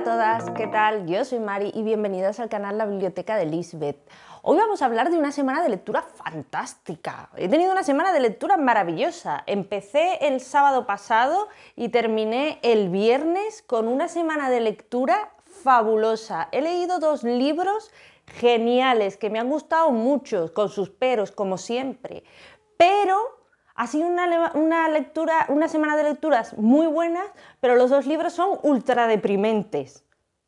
a todas, ¿qué tal? Yo soy Mari y bienvenidas al canal La Biblioteca de Lisbeth. Hoy vamos a hablar de una semana de lectura fantástica. He tenido una semana de lectura maravillosa. Empecé el sábado pasado y terminé el viernes con una semana de lectura fabulosa. He leído dos libros geniales que me han gustado mucho, con sus peros, como siempre. Pero ha sido una, lectura, una semana de lecturas muy buenas, pero los dos libros son ultra deprimentes,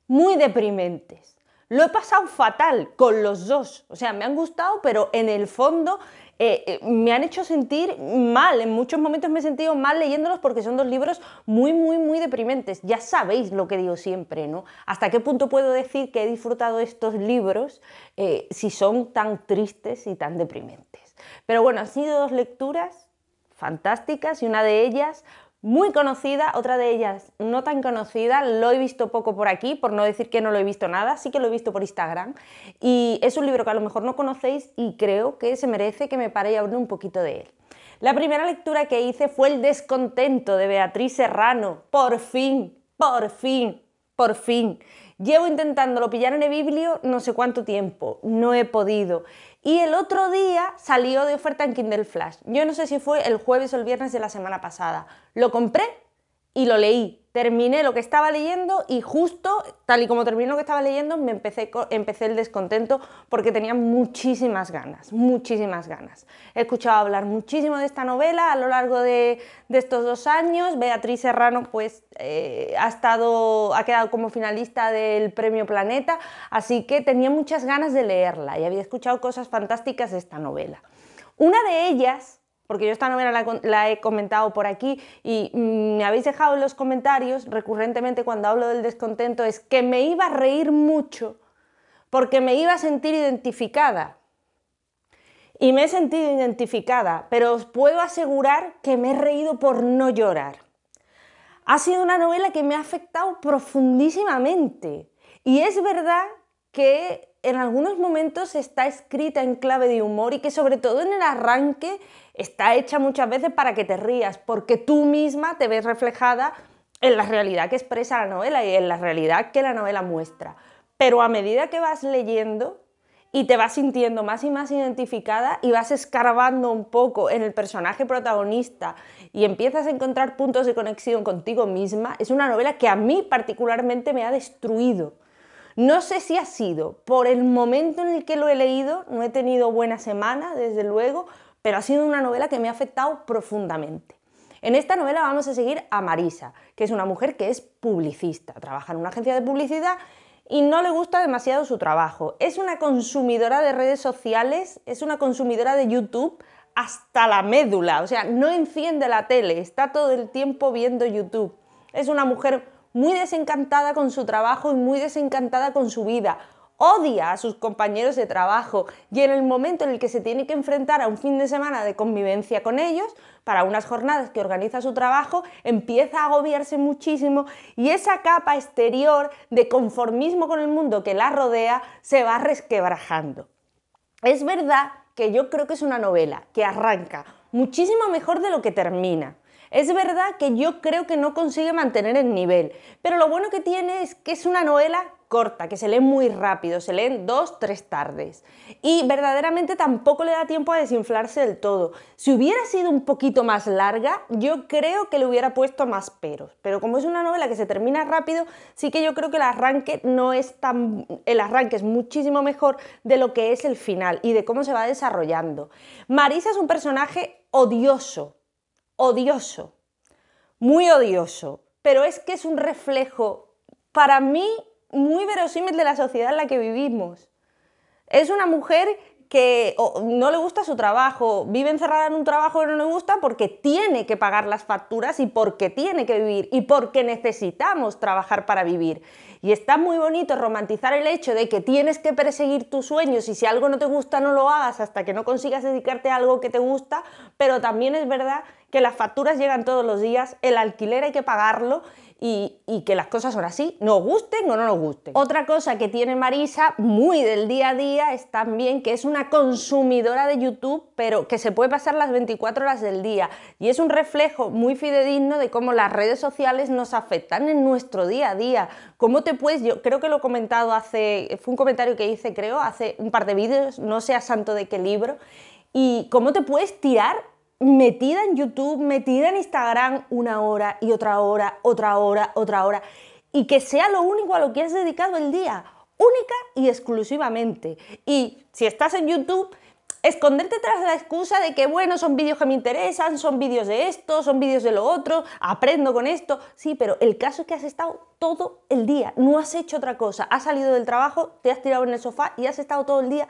muy deprimentes. Lo he pasado fatal con los dos, o sea, me han gustado, pero en el fondo eh, eh, me han hecho sentir mal. En muchos momentos me he sentido mal leyéndolos porque son dos libros muy, muy, muy deprimentes. Ya sabéis lo que digo siempre, ¿no? ¿Hasta qué punto puedo decir que he disfrutado estos libros eh, si son tan tristes y tan deprimentes? Pero bueno, han sido dos lecturas fantásticas y una de ellas muy conocida, otra de ellas no tan conocida, lo he visto poco por aquí, por no decir que no lo he visto nada, sí que lo he visto por Instagram y es un libro que a lo mejor no conocéis y creo que se merece que me pare y hable un poquito de él. La primera lectura que hice fue El descontento de Beatriz Serrano, por fin, por fin, por fin. Llevo lo pillar en el biblio no sé cuánto tiempo, no he podido. Y el otro día salió de oferta en Kindle Flash. Yo no sé si fue el jueves o el viernes de la semana pasada. Lo compré y lo leí. Terminé lo que estaba leyendo y justo, tal y como terminé lo que estaba leyendo, me empecé, empecé el descontento porque tenía muchísimas ganas, muchísimas ganas. He escuchado hablar muchísimo de esta novela a lo largo de, estos dos años. Beatriz Serrano pues, eh, ha, estado, ha quedado como finalista del Premio Planeta, así que tenía muchas ganas de leerla y había escuchado cosas fantásticas de esta novela. Una de ellas porque yo esta novela la, he comentado por aquí y mm, me habéis dejado en los comentarios recurrentemente cuando hablo del descontento, es que me iba a reír mucho porque me iba a sentir identificada. Y me he sentido identificada, pero os puedo asegurar que me he reído por no llorar. Ha sido una novela que me ha afectado profundísimamente. Y es verdad que en algunos momentos está escrita en clave de humor y que sobre todo en el arranque está hecha muchas veces para que te rías, porque tú misma te ves reflejada en la realidad que expresa la novela y en la realidad que la novela muestra. Pero a medida que vas leyendo y te vas sintiendo más y más identificada y vas escarbando un poco en el personaje protagonista y empiezas a encontrar puntos de conexión contigo misma, es una novela que a mí particularmente me ha destruido no sé si ha sido por el momento en el que lo he leído, no he tenido buena semana, desde luego, pero ha sido una novela que me ha afectado profundamente. En esta novela vamos a seguir a Marisa, que es una mujer que es publicista, trabaja en una agencia de publicidad y no le gusta demasiado su trabajo. Es una consumidora de redes sociales, es una consumidora de YouTube hasta la médula, o sea, no enciende la tele, está todo el tiempo viendo YouTube. Es una mujer muy desencantada con su trabajo y muy desencantada con su vida. Odia a sus compañeros de trabajo y en el momento en el que se tiene que enfrentar a un fin de semana de convivencia con ellos, para unas jornadas que organiza su trabajo, empieza a agobiarse muchísimo y esa capa exterior de conformismo con el mundo que la rodea se va resquebrajando. Es verdad que yo creo que es una novela que arranca muchísimo mejor de lo que termina. Es verdad que yo creo que no consigue mantener el nivel, pero lo bueno que tiene es que es una novela corta, que se lee muy rápido, se leen dos, tres tardes. Y verdaderamente tampoco le da tiempo a desinflarse del todo. Si hubiera sido un poquito más larga, yo creo que le hubiera puesto más peros. Pero como es una novela que se termina rápido, sí que yo creo que el arranque no es tan. El arranque es muchísimo mejor de lo que es el final y de cómo se va desarrollando. Marisa es un personaje odioso, odioso, muy odioso, pero es que es un reflejo, para mí, muy verosímil de la sociedad en la que vivimos. Es una mujer que no le gusta su trabajo, vive encerrada en un trabajo que no le gusta porque tiene que pagar las facturas y porque tiene que vivir y porque necesitamos trabajar para vivir. Y está muy bonito romantizar el hecho de que tienes que perseguir tus sueños y si algo no te gusta no lo hagas hasta que no consigas dedicarte a algo que te gusta, pero también es verdad que las facturas llegan todos los días, el alquiler hay que pagarlo y, que las cosas ahora sí nos gusten o no nos gusten. Otra cosa que tiene Marisa, muy del día a día, es también que es una consumidora de YouTube, pero que se puede pasar las 24 horas del día. Y es un reflejo muy fidedigno de cómo las redes sociales nos afectan en nuestro día a día. ¿Cómo te puedes, yo creo que lo he comentado hace, fue un comentario que hice creo, hace un par de vídeos, no sea santo de qué libro, y cómo te puedes tirar metida en YouTube, metida en Instagram una hora y otra hora, otra hora, otra hora, y que sea lo único a lo que has dedicado el día, única y exclusivamente. Y si estás en YouTube, esconderte tras la excusa de que, bueno, son vídeos que me interesan, son vídeos de esto, son vídeos de lo otro, aprendo con esto. Sí, pero el caso es que has estado todo el día, no has hecho otra cosa, has salido del trabajo, te has tirado en el sofá y has estado todo el día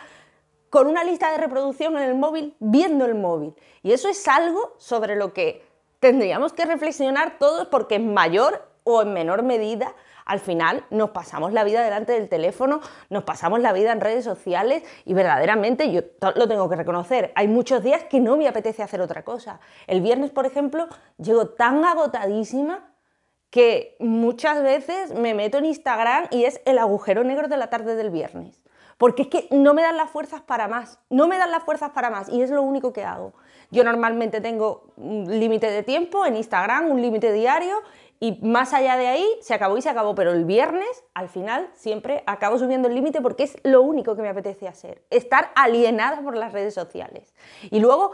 con una lista de reproducción en el móvil, viendo el móvil. Y eso es algo sobre lo que tendríamos que reflexionar todos porque en mayor o en menor medida, al final nos pasamos la vida delante del teléfono, nos pasamos la vida en redes sociales y verdaderamente yo lo tengo que reconocer. Hay muchos días que no me apetece hacer otra cosa. El viernes, por ejemplo, llego tan agotadísima que muchas veces me meto en Instagram y es el agujero negro de la tarde del viernes porque es que no me dan las fuerzas para más, no me dan las fuerzas para más y es lo único que hago. Yo normalmente tengo un límite de tiempo en Instagram, un límite diario y más allá de ahí se acabó y se acabó, pero el viernes al final siempre acabo subiendo el límite porque es lo único que me apetece hacer, estar alienada por las redes sociales. Y luego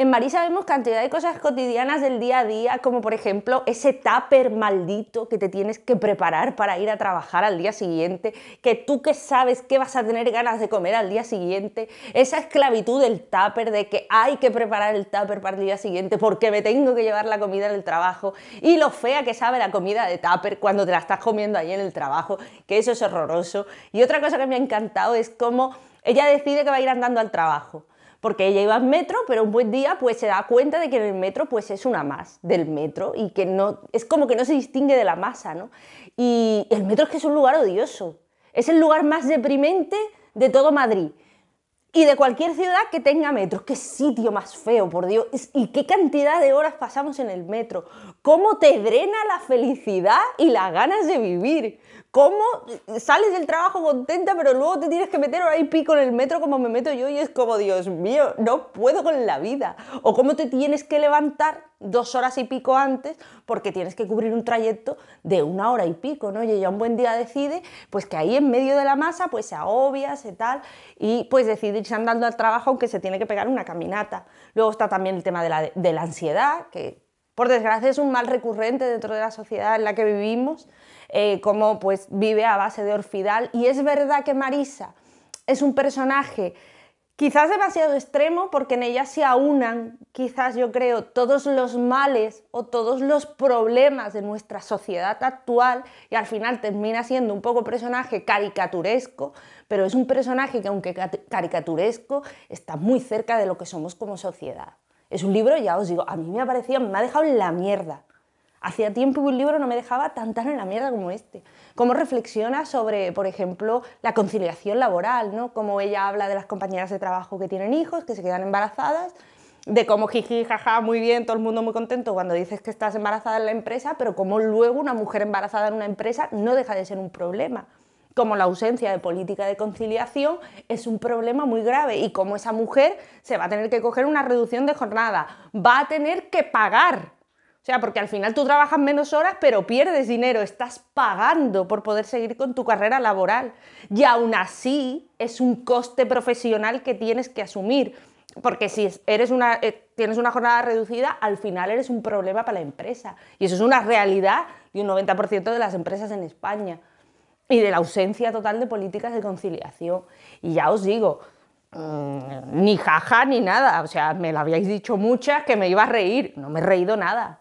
en Marisa vemos cantidad de cosas cotidianas del día a día, como por ejemplo ese tupper maldito que te tienes que preparar para ir a trabajar al día siguiente, que tú que sabes que vas a tener ganas de comer al día siguiente, esa esclavitud del tupper, de que hay que preparar el tupper para el día siguiente porque me tengo que llevar la comida del trabajo, y lo fea que sabe la comida de tupper cuando te la estás comiendo ahí en el trabajo, que eso es horroroso. Y otra cosa que me ha encantado es cómo ella decide que va a ir andando al trabajo porque ella iba en metro, pero un buen día pues se da cuenta de que en el metro pues es una más del metro y que no, es como que no se distingue de la masa, ¿no? Y el metro es que es un lugar odioso, es el lugar más deprimente de todo Madrid y de cualquier ciudad que tenga metro. Qué sitio más feo, por Dios. Y qué cantidad de horas pasamos en el metro cómo te drena la felicidad y las ganas de vivir. Cómo sales del trabajo contenta, pero luego te tienes que meter hora y pico en el metro como me meto yo y es como, Dios mío, no puedo con la vida. O cómo te tienes que levantar dos horas y pico antes porque tienes que cubrir un trayecto de una hora y pico, ¿no? Y ya un buen día decide, pues que ahí en medio de la masa, pues se agobia, y tal, y pues decide irse andando al trabajo aunque se tiene que pegar una caminata. Luego está también el tema de la, de la ansiedad, que por desgracia es un mal recurrente dentro de la sociedad en la que vivimos, eh, como pues vive a base de orfidal. Y es verdad que Marisa es un personaje quizás demasiado extremo porque en ella se aunan, quizás yo creo, todos los males o todos los problemas de nuestra sociedad actual y al final termina siendo un poco personaje caricaturesco, pero es un personaje que aunque caricaturesco está muy cerca de lo que somos como sociedad. Es un libro, ya os digo, a mí me ha parecido, me ha dejado en la mierda. Hacía tiempo que un libro no me dejaba tan tan en la mierda como este. Cómo reflexiona sobre, por ejemplo, la conciliación laboral, ¿no? Cómo ella habla de las compañeras de trabajo que tienen hijos, que se quedan embarazadas, de cómo jiji, jaja, muy bien, todo el mundo muy contento cuando dices que estás embarazada en la empresa, pero cómo luego una mujer embarazada en una empresa no deja de ser un problema como la ausencia de política de conciliación es un problema muy grave y como esa mujer se va a tener que coger una reducción de jornada, va a tener que pagar. O sea, porque al final tú trabajas menos horas, pero pierdes dinero, estás pagando por poder seguir con tu carrera laboral. Y aún así es un coste profesional que tienes que asumir, porque si eres una, eh, tienes una jornada reducida, al final eres un problema para la empresa. Y eso es una realidad de un 90% de las empresas en España y de la ausencia total de políticas de conciliación. Y ya os digo, mm, ni jaja ni nada, o sea, me lo habíais dicho muchas que me iba a reír, no me he reído nada.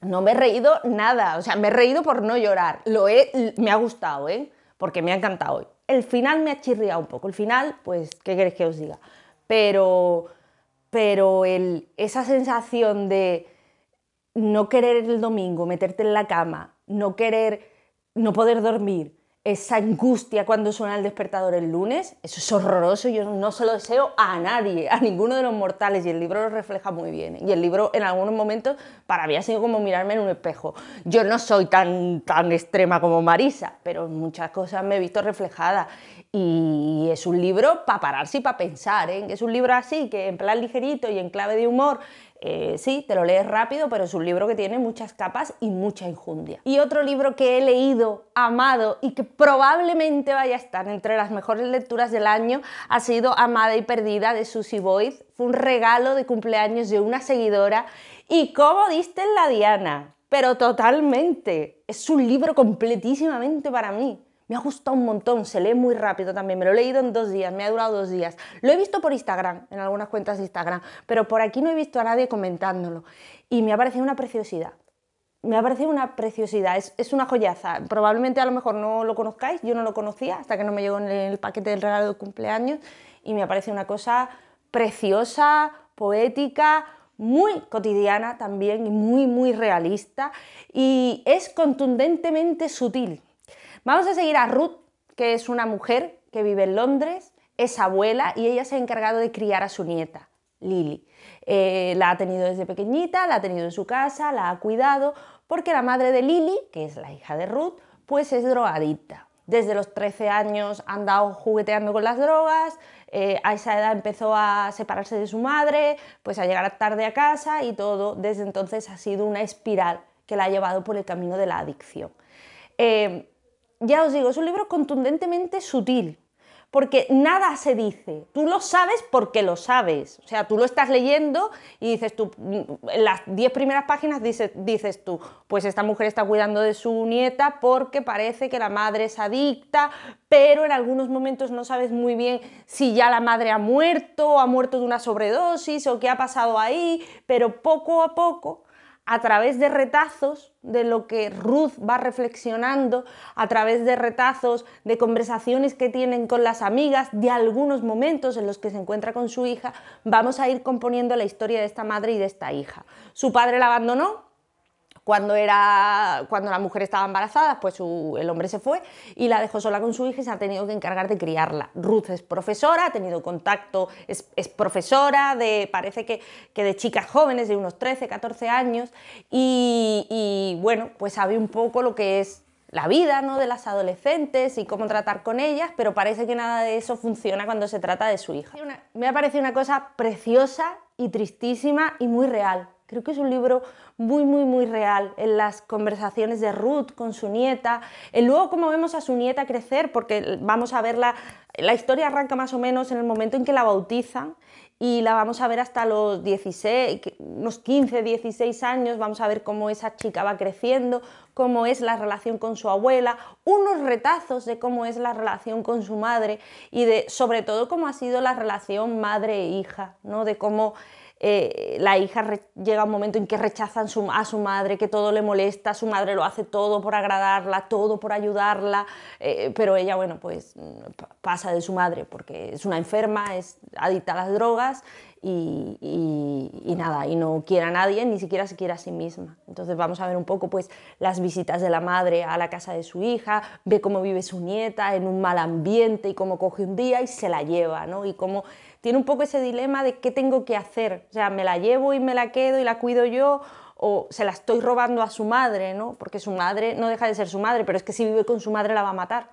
No me he reído nada, o sea, me he reído por no llorar. Lo he, me ha gustado, ¿eh? Porque me ha encantado El final me ha chirriado un poco. El final, pues, ¿qué queréis que os diga? Pero, pero esa sensación de no querer el domingo, meterte en la cama, no querer, no poder dormir, esa angustia cuando suena el despertador el lunes, eso es horroroso, yo no se lo deseo a nadie, a ninguno de los mortales, y el libro lo refleja muy bien. Y el libro en algunos momentos para mí ha sido como mirarme en un espejo. Yo no soy tan, tan extrema como Marisa, pero muchas cosas me he visto reflejada. Y es un libro para pararse y para pensar, ¿eh? es un libro así, que en plan ligerito y en clave de humor, eh, sí, te lo lees rápido, pero es un libro que tiene muchas capas y mucha injundia. Y otro libro que he leído, amado y que probablemente vaya a estar entre las mejores lecturas del año ha sido Amada y Perdida de Susie Boyd. Fue un regalo de cumpleaños de una seguidora. ¿Y cómo diste en la Diana? Pero totalmente. Es un libro completísimamente para mí. Me ha gustado un montón, se lee muy rápido también, me lo he leído en dos días, me ha durado dos días. Lo he visto por Instagram, en algunas cuentas de Instagram, pero por aquí no he visto a nadie comentándolo. Y me ha parecido una preciosidad. Me ha parecido una preciosidad, es, una joyaza. Probablemente a lo mejor no lo conozcáis, yo no lo conocía hasta que no me llegó en el paquete del regalo de cumpleaños y me parece una cosa preciosa, poética, muy cotidiana también y muy, muy realista y es contundentemente sutil. Vamos a seguir a Ruth, que es una mujer que vive en Londres, es abuela y ella se ha encargado de criar a su nieta, Lily. Eh, la ha tenido desde pequeñita, la ha tenido en su casa, la ha cuidado, porque la madre de Lily, que es la hija de Ruth, pues es drogadicta. Desde los 13 años ha andado jugueteando con las drogas, eh, a esa edad empezó a separarse de su madre, pues a llegar tarde a casa y todo desde entonces ha sido una espiral que la ha llevado por el camino de la adicción. Eh, ya os digo, es un libro contundentemente sutil, porque nada se dice. Tú lo sabes porque lo sabes. O sea, tú lo estás leyendo y dices tú, mm, en las diez primeras páginas dices, dices, tú, pues esta mujer está cuidando de su nieta porque parece que la madre es adicta, pero en algunos momentos no sabes muy bien si ya la madre ha muerto, o ha muerto de una sobredosis o qué ha pasado ahí, pero poco a poco a través de retazos de lo que Ruth va reflexionando, a través de retazos de conversaciones que tienen con las amigas, de algunos momentos en los que se encuentra con su hija, vamos a ir componiendo la historia de esta madre y de esta hija. Su padre la abandonó, cuando, era, cuando la mujer estaba embarazada, pues el hombre se fue y la dejó sola con su hija y se ha tenido que encargar de criarla. Ruth es profesora, ha tenido contacto, es, profesora de, parece que, de chicas jóvenes de unos 13, 14 años y, bueno, pues sabe un poco lo que es la vida de las adolescentes y cómo tratar con ellas, pero parece que nada de eso funciona cuando se trata de su hija. me ha parecido una cosa preciosa y tristísima y muy real. Creo que es un libro muy, muy, muy real en las conversaciones de Ruth con su nieta, en luego cómo vemos a su nieta crecer, porque vamos a verla, la historia arranca más o menos en el momento en que la bautizan y la vamos a ver hasta los 16, unos 15, 16 años, vamos a ver cómo esa chica va creciendo, cómo es la relación con su abuela, unos retazos de cómo es la relación con su madre y de sobre todo cómo ha sido la relación madre e hija, ¿no? De cómo eh, la hija llega un momento en que rechazan a su madre, que todo le molesta, su madre lo hace todo por agradarla, todo por ayudarla, eh, pero ella, bueno, pues mm, pasa de su madre porque es una enferma, es adicta a las drogas y, nada, y no quiere a nadie, ni siquiera se quiere a sí misma. Entonces vamos a ver un poco pues las visitas de la madre a la casa de su hija, ve cómo vive su nieta en un mal ambiente y cómo coge un día y se la lleva, ¿no? Y cómo tiene un poco ese dilema de qué tengo que hacer, o sea, me la llevo y me la quedo y la cuido yo o se la estoy robando a su madre, ¿no? Porque su madre no deja de ser su madre, pero es que si vive con su madre la va a matar.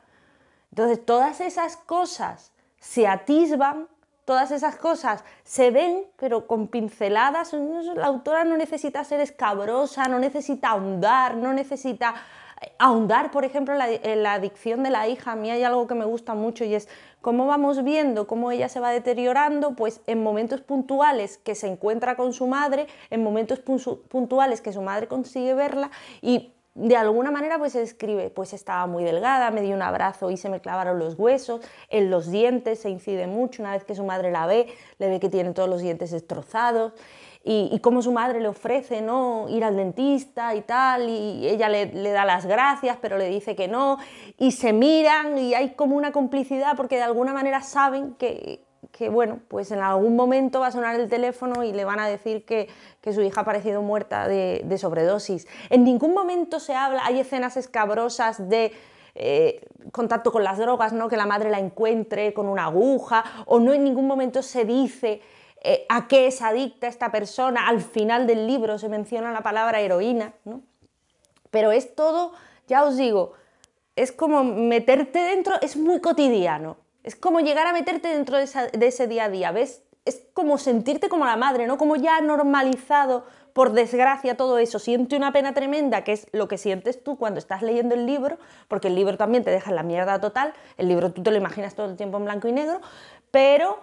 Entonces, todas esas cosas se atisban todas esas cosas se ven, pero con pinceladas. La autora no necesita ser escabrosa, no necesita ahondar, no necesita eh, ahondar, por ejemplo, la, la, adicción de la hija. A mí hay algo que me gusta mucho y es cómo vamos viendo cómo ella se va deteriorando, pues en momentos puntuales que se encuentra con su madre, en momentos puntuales que su madre consigue verla y de alguna manera pues se escribe, pues estaba muy delgada, me dio un abrazo y se me clavaron los huesos, en los dientes se incide mucho, una vez que su madre la ve, le ve que tiene todos los dientes destrozados y, como su madre le ofrece no ir al dentista y tal, y ella le da las gracias pero le dice que no, y se miran y hay como una complicidad porque de alguna manera saben que, que, bueno, pues en algún momento va a sonar el teléfono y le van a decir que, su hija ha parecido muerta de, sobredosis. En ningún momento se habla, hay escenas escabrosas de eh, contacto con las drogas, ¿no? que la madre la encuentre con una aguja, o no en ningún momento se dice eh, a qué es adicta esta persona. Al final del libro se menciona la palabra heroína, pero es todo, ya os digo, es como meterte dentro, es muy cotidiano. Es como llegar a meterte dentro de, ese día a día, ¿ves? Es como sentirte como la madre, ¿no? Como ya normalizado, por desgracia, todo eso. Siente una pena tremenda, que es lo que sientes tú cuando estás leyendo el libro, porque el libro también te deja en la mierda total. El libro tú te lo imaginas todo el tiempo en blanco y negro, pero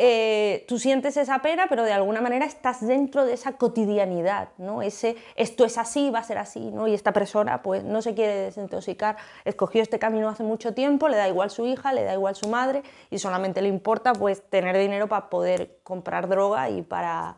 eh, tú sientes esa pena, pero de alguna manera estás dentro de esa cotidianidad, ¿no? Ese, esto es así, va a ser así, ¿no? Y esta persona, pues, no se quiere desintoxicar, escogió este camino hace mucho tiempo, le da igual su hija, le da igual su madre, y solamente le importa, pues, tener dinero para poder comprar droga y para,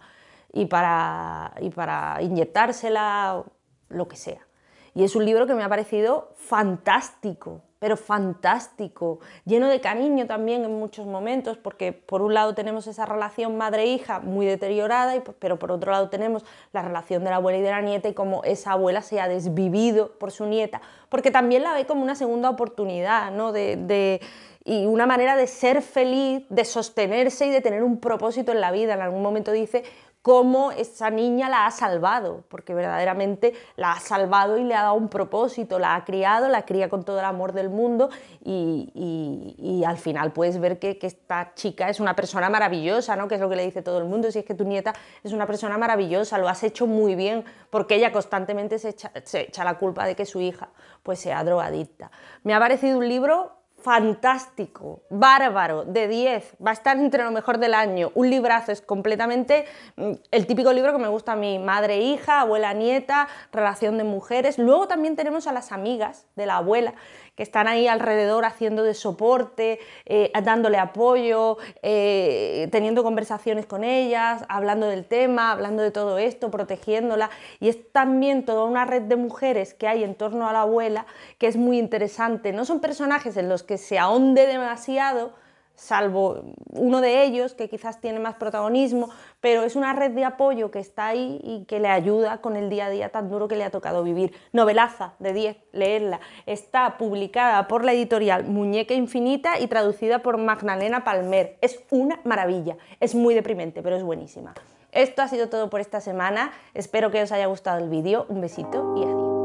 y para, y para inyectársela, lo que sea. Y es un libro que me ha parecido fantástico, pero fantástico, lleno de cariño también en muchos momentos, porque por un lado tenemos esa relación madre-hija muy deteriorada, y, pero por otro lado tenemos la relación de la abuela y de la nieta y cómo esa abuela se ha desvivido por su nieta, porque también la ve como una segunda oportunidad, ¿no? De, de, y una manera de ser feliz, de sostenerse y de tener un propósito en la vida. En algún momento dice, cómo esa niña la ha salvado, porque verdaderamente la ha salvado y le ha dado un propósito, la ha criado, la cría con todo el amor del mundo y, al final puedes ver que, esta chica es una persona maravillosa, ¿no? que es lo que le dice todo el mundo, si es que tu nieta es una persona maravillosa, lo has hecho muy bien, porque ella constantemente se echa, se echa la culpa de que su hija pues sea drogadicta. Me ha parecido un libro fantástico, bárbaro, de 10, va a estar entre lo mejor del año, un librazo, es completamente mm, el típico libro que me gusta a mí, madre, e hija, abuela, nieta, relación de mujeres. Luego también tenemos a las amigas de la abuela, están ahí alrededor haciendo de soporte, eh, dándole apoyo, eh, teniendo conversaciones con ellas, hablando del tema, hablando de todo esto, protegiéndola. Y es también toda una red de mujeres que hay en torno a la abuela que es muy interesante. No son personajes en los que se ahonde demasiado, salvo uno de ellos que quizás tiene más protagonismo, pero es una red de apoyo que está ahí y que le ayuda con el día a día tan duro que le ha tocado vivir. Novelaza de 10, leerla. Está publicada por la editorial Muñeca Infinita y traducida por Magdalena Palmer. Es una maravilla, es muy deprimente, pero es buenísima. Esto ha sido todo por esta semana, espero que os haya gustado el vídeo, un besito y adiós.